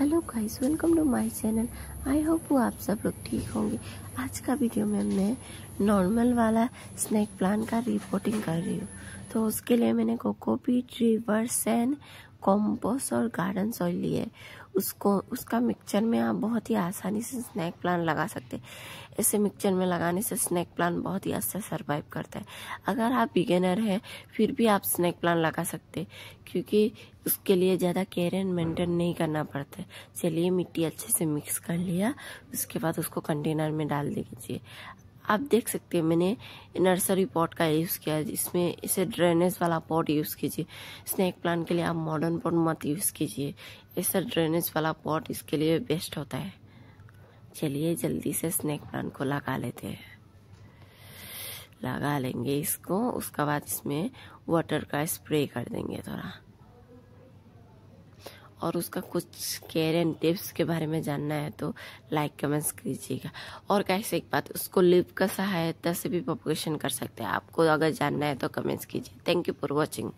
hello guys welcome to my channel I hope वो आप सब लोग ठीक होंगे आज का वीडियो में मैं नॉर्मल वाला स्नैक प्लान का रिपोर्टिंग कर रही हूँ तो उसके लिए मैंने कोकोपीट रिवर्स एंड कॉम्पोस्ट और गार्डन सॉइल लिए उसको उसका मिक्सचर में आप बहुत ही आसानी से स्नैक प्लांट लगा सकते हैं ऐसे मिक्सचर में लगाने से स्नैक प्लांट बहुत ही अच्छा सरवाइव करता है अगर आप बिगेनर हैं फिर भी आप स्नैक प्लांट लगा सकते क्योंकि उसके लिए ज़्यादा केयर एंड मेंटेन नहीं करना पड़ता है चलिए मिट्टी अच्छे से मिक्स कर लिया उसके बाद उसको कंटेनर में डाल दीजिए आप देख सकते हैं मैंने नर्सरी पॉट का यूज़ किया है इसमें इसे ड्रेनेज वाला पॉट यूज़ कीजिए स्नैक प्लांट के लिए आप मॉडर्न पॉट मत यूज़ कीजिए ऐसा ड्रेनेज वाला पॉट इसके लिए बेस्ट होता है चलिए जल्दी से स्नैक प्लांट को लगा लेते हैं लगा लेंगे इसको उसके बाद इसमें वाटर का स्प्रे कर देंगे थोड़ा और उसका कुछ केयर एंड टिप्स के बारे में जानना है तो लाइक कमेंट्स कीजिएगा और कैसे एक बात उसको लिप का सहायता से भी पॉपुलेशन कर सकते हैं आपको अगर जानना है तो कमेंट्स कीजिए थैंक यू फॉर वॉचिंग